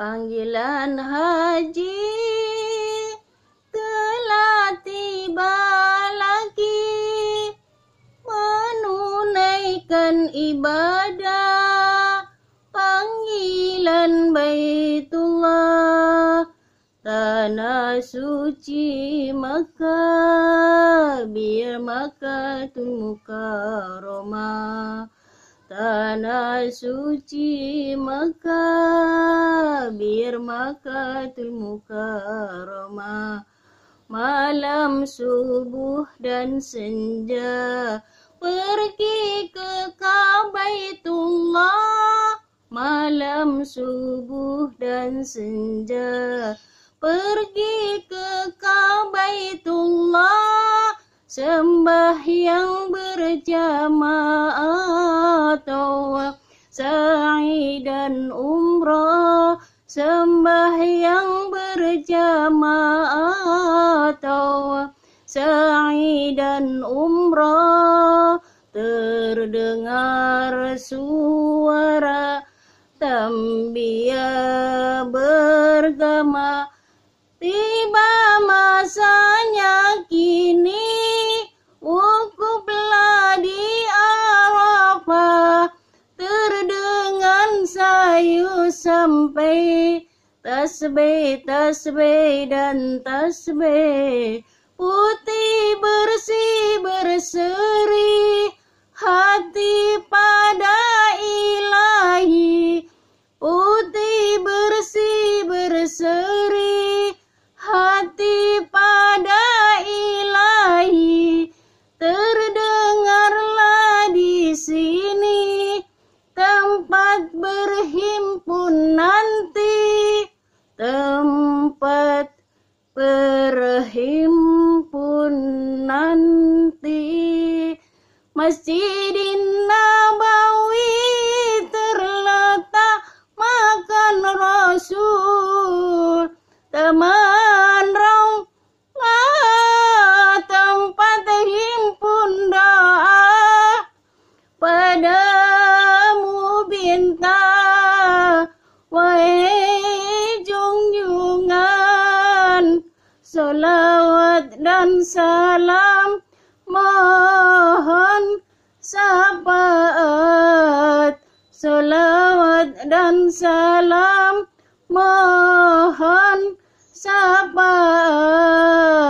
Panggilan haji telah tiba lagi menunaikan ibadah panggilan Baitullah tanah suci Makkah biar Makkah Roma tanah suci Mekah makatul mukarama malam subuh dan senja pergi ke kabaitullah malam subuh dan senja pergi ke kabaitullah sembahyang berjamaah atau sa'i dan um- atau sa'i dan umrah terdengar suara tambia bergema tiba masanya kini wukuflah di Arafah terdengar sayu sampai Tasbih, tasbih dan tasbih Putih bersih berseri Hati pada ilahi Putih bersih berseri Masjid Nabawi terletak makan Rasul teman rong tempat himpun doa mu bintang wahai junjungan salawat dan salam. mau sahabat Salawat dan salam Mohon sahabat